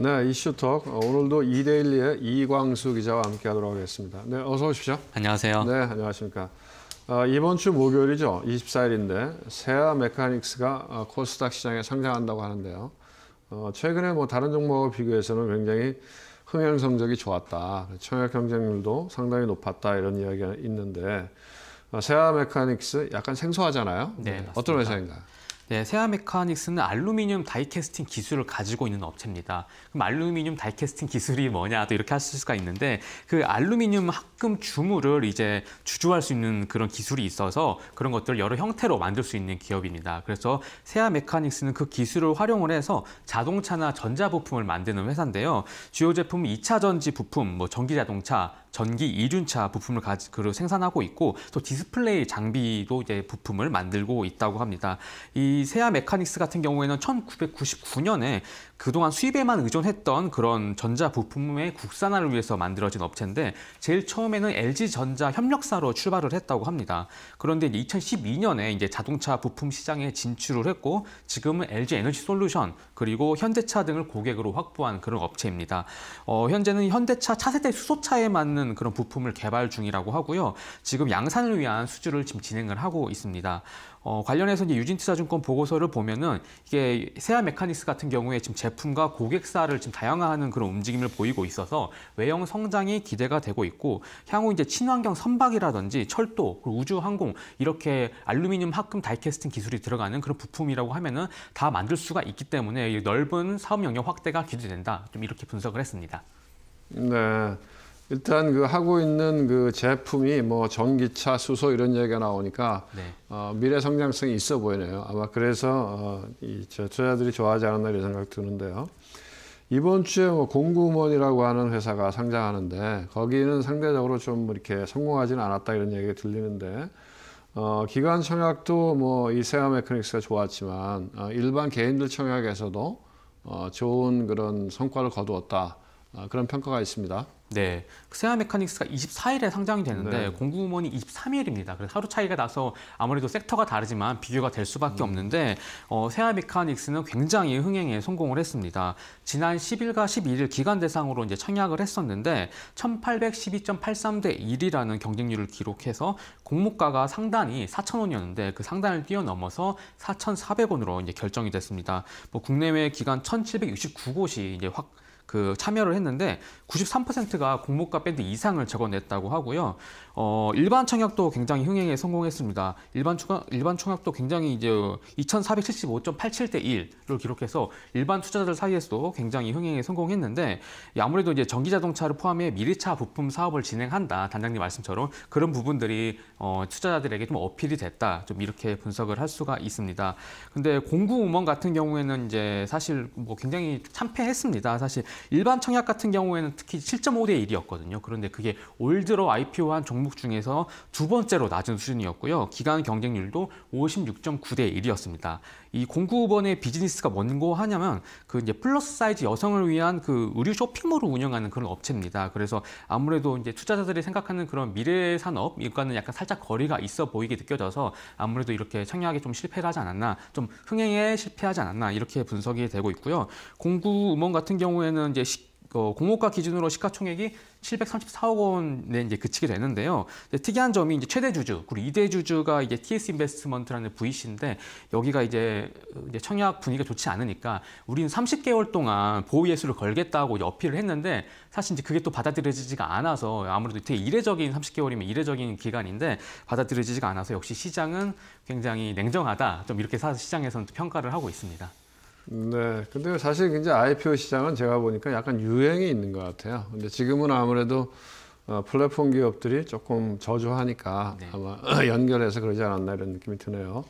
네, 이슈톡 어, 오늘도 이데일리의 이광수 기자와 함께하도록 하겠습니다. 네, 어서 오십시오. 안녕하세요. 네, 안녕하십니까. 아, 이번 주 목요일이죠. 24일인데 세아 메카닉스가 어, 코스닥 시장에 상장한다고 하는데요. 어, 최근에 뭐 다른 종목과 비교해서는 굉장히 흥행 성적이 좋았다. 청약 경쟁률도 상당히 높았다 이런 이야기가 있는데 어, 세아 메카닉스 약간 생소하잖아요. 네, 네 맞습니다. 어떤 회사인가요? 네, 세아 메카닉스는 알루미늄 다이캐스팅 기술을 가지고 있는 업체입니다. 그럼 알루미늄 다이캐스팅 기술이 뭐냐 또 이렇게 하실 수가 있는데 그 알루미늄 합금 주물을 이제 주조할 수 있는 그런 기술이 있어서 그런 것들을 여러 형태로 만들 수 있는 기업입니다. 그래서 세아 메카닉스는 그 기술을 활용을 해서 자동차나 전자 부품을 만드는 회사인데요. 주요 제품은 2차 전지 부품, 뭐 전기 자동차, 전기 이륜차 부품을 가지, 그 생산하고 있고 또 디스플레이 장비도 이제 부품을 만들고 있다고 합니다. 이 세아 메카닉스 같은 경우에는 1999년에 그동안 수입에만 의존했던 그런 전자 부품의 국산화를 위해서 만들어진 업체인데 제일 처음에는 LG 전자 협력사로 출발을 했다고 합니다. 그런데 2012년에 이제 자동차 부품 시장에 진출을 했고 지금은 LG 에너지 솔루션 그리고 현대차 등을 고객으로 확보한 그런 업체입니다. 어, 현재는 현대차 차세대 수소차에 맞는 하는 그런 부품을 개발 중이라고 하고요. 지금 양산을 위한 수주를 지금 진행을 하고 있습니다. 어, 관련해서 이제 유진투자증권 보고서를 보면은 이게 세아 메카닉스 같은 경우에 지금 제품과 고객사를 지금 다양화하는 그런 움직임을 보이고 있어서 외형 성장이 기대가 되고 있고 향후 이제 친환경 선박이라든지 철도, 우주 항공 이렇게 알루미늄 합금 다이캐스팅 기술이 들어가는 그런 부품이라고 하면은 다 만들 수가 있기 때문에 넓은 사업 영역 확대가 기대된다. 좀 이렇게 분석을 했습니다. 네. 일단 그 하고 있는 그 제품이 뭐 전기차, 수소 이런 얘기가 나오니까 네. 어, 미래 성장성이 있어 보이네요. 아마 그래서 어, 이 투자자들이 좋아하지 않았나 이런 생각 드는데요. 이번 주에 뭐 공구먼이라고 하는 회사가 상장하는데 거기는 상대적으로 좀 이렇게 성공하지는 않았다 이런 얘기가 들리는데 어, 기관 청약도 뭐 이세아 메크닉스가 좋았지만 어, 일반 개인들 청약에서도 어, 좋은 그런 성과를 거두었다. 아, 그런 평가가 있습니다. 네, 세아 그 메카닉스가 24일에 상장이 되는데 네. 공구음원이 23일입니다. 그래서 하루 차이가 나서 아무래도 섹터가 다르지만 비교가 될 수밖에 음. 없는데 어, 세아 메카닉스는 굉장히 흥행에 성공을 했습니다. 지난 10일과 11일 기간 대상으로 이제 청약을 했었는데 1812.83대 1이라는 경쟁률을 기록해서 공모가가 상단이 4,000원이었는데 그 상단을 뛰어넘어서 4,400원으로 이제 결정이 됐습니다. 뭐 국내외 기간 1,769곳이 이제 확그 참여를 했는데 93%가 공모가 밴드 이상을 적어냈다고 하고요. 어, 일반 청약도 굉장히 흥행에 성공했습니다. 일반 청약, 일반 청약도 굉장히 이제 2,475.87대 1로 기록해서 일반 투자자들 사이에서도 굉장히 흥행에 성공했는데 아무래도 이제 전기 자동차를 포함해 미래차 부품 사업을 진행한다. 단장님 말씀처럼 그런 부분들이 어, 투자자들에게 좀 어필이 됐다. 좀 이렇게 분석을 할 수가 있습니다. 근데 공구 음원 같은 경우에는 이제 사실 뭐 굉장히 참패했습니다. 사실 일반 청약 같은 경우에는 특히 7.5대 1이었거든요. 그런데 그게 올 들어 IPO한 종목 중에서 두 번째로 낮은 수준이었고요. 기간 경쟁률도 56.9대 1이었습니다. 이 공구원의 비즈니스가 뭔고 하냐면 그 이제 플러스 사이즈 여성을 위한 그 의류 쇼핑몰을 운영하는 그런 업체입니다. 그래서 아무래도 이제 투자자들이 생각하는 그런 미래 산업 이과는 약간 살짝 거리가 있어 보이게 느껴져서 아무래도 이렇게 청약에 좀 실패를 하지 않았나, 좀 흥행에 실패하지 않았나 이렇게 분석이 되고 있고요. 공구 음원 같은 경우에는 보면은 이제 시, 어, 공모가 기준으로 시가총액이 734억 원에 이제 그치게 되는데요. 특이한 점이 이제 최대 주주 그리고 이대 주주가 이제 TS 인베스트먼트라는 VC인데 여기가 이제, 어, 이제 청약 분위기가 좋지 않으니까 우리는 30개월 동안 보호 예수를 걸겠다고 이제 어필을 했는데 사실 이제 그게 또 받아들여지지가 않아서 아무래도 되게 이례적인 30개월이면 이례적인 기간인데 받아들여지지가 않아서 역시 시장은 굉장히 냉정하다 좀 이렇게 사 시장에서는 평가를 하고 있습니다. 네. 근데 사실 이제 IPO 시장은 제가 보니까 약간 유행이 있는 것 같아요. 근데 지금은 아무래도 어, 플랫폼 기업들이 조금 저조하니까 네. 아마 연결해서 그러지 않았나 이런 느낌이 드네요.